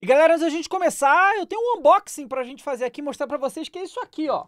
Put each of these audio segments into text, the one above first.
E galera, antes da gente começar, eu tenho um unboxing pra gente fazer aqui, mostrar pra vocês que é isso aqui, ó.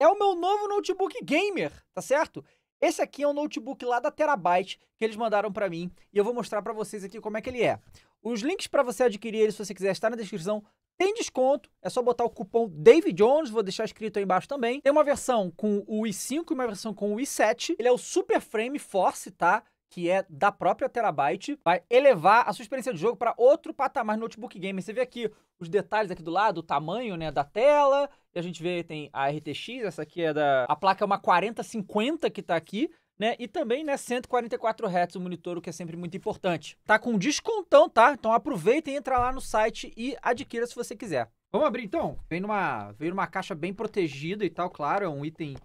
É o meu novo notebook gamer, tá certo? Esse aqui é um notebook lá da Terabyte que eles mandaram pra mim e eu vou mostrar pra vocês aqui como é que ele é. Os links pra você adquirir ele, se você quiser, está na descrição. Tem desconto, é só botar o cupom David Jones, vou deixar escrito aí embaixo também. Tem uma versão com o i5 e uma versão com o i7. Ele é o Super Frame Force, tá? que é da própria Terabyte, vai elevar a sua experiência de jogo para outro patamar no notebook gamer. Você vê aqui os detalhes aqui do lado, o tamanho, né, da tela, e a gente vê tem a RTX, essa aqui é da a placa é uma 4050 que está aqui. Né? E também, né, 144 Hz o monitor, o que é sempre muito importante. Tá com descontão, tá? Então aproveita e entra lá no site e adquira se você quiser. Vamos abrir então. Vem numa, vem numa caixa bem protegida e tal, claro, é um item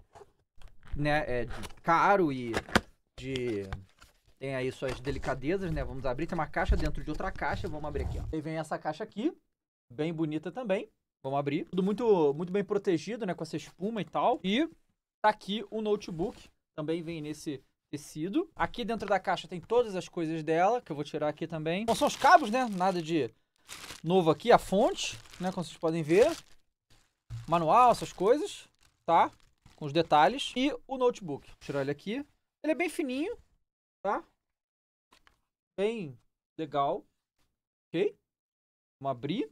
né, é, caro e de tem aí suas delicadezas, né? Vamos abrir, tem uma caixa dentro de outra caixa, vamos abrir aqui, ó. E vem essa caixa aqui, bem bonita também. Vamos abrir. Tudo muito, muito bem protegido, né? Com essa espuma e tal. E tá aqui o notebook, também vem nesse tecido. Aqui dentro da caixa tem todas as coisas dela, que eu vou tirar aqui também. Não são os cabos, né? Nada de novo aqui. A fonte, né? Como vocês podem ver. Manual, essas coisas, tá? Com os detalhes. E o notebook. Vou tirar ele aqui. Ele é bem fininho, tá? Bem legal. Ok? Vamos abrir.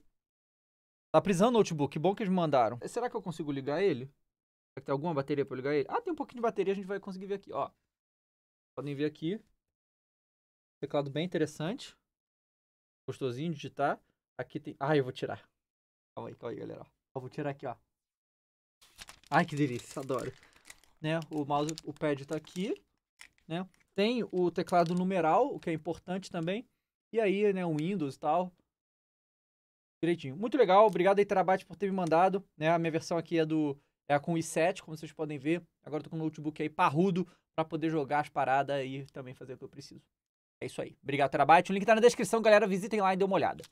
Tá precisando o notebook, que bom que eles me mandaram. É, será que eu consigo ligar ele? Será que tem alguma bateria pra eu ligar ele? Ah, tem um pouquinho de bateria, a gente vai conseguir ver aqui, ó. Podem ver aqui. Teclado bem interessante. Gostosinho de digitar. Aqui tem... Ah, eu vou tirar. Calma aí, calma aí, galera. Eu vou tirar aqui, ó. Ai, que delícia, adoro. Né, o mouse, o pad tá aqui, né? Tem o teclado numeral, o que é importante também. E aí, né, o Windows e tal. Direitinho. Muito legal. Obrigado aí, Terabyte, por ter me mandado. Né? A minha versão aqui é do é com i7, como vocês podem ver. Agora eu tô com o notebook aí parrudo para poder jogar as paradas e também fazer o que eu preciso. É isso aí. Obrigado, Terabyte. O link tá na descrição, galera. Visitem lá e dê uma olhada.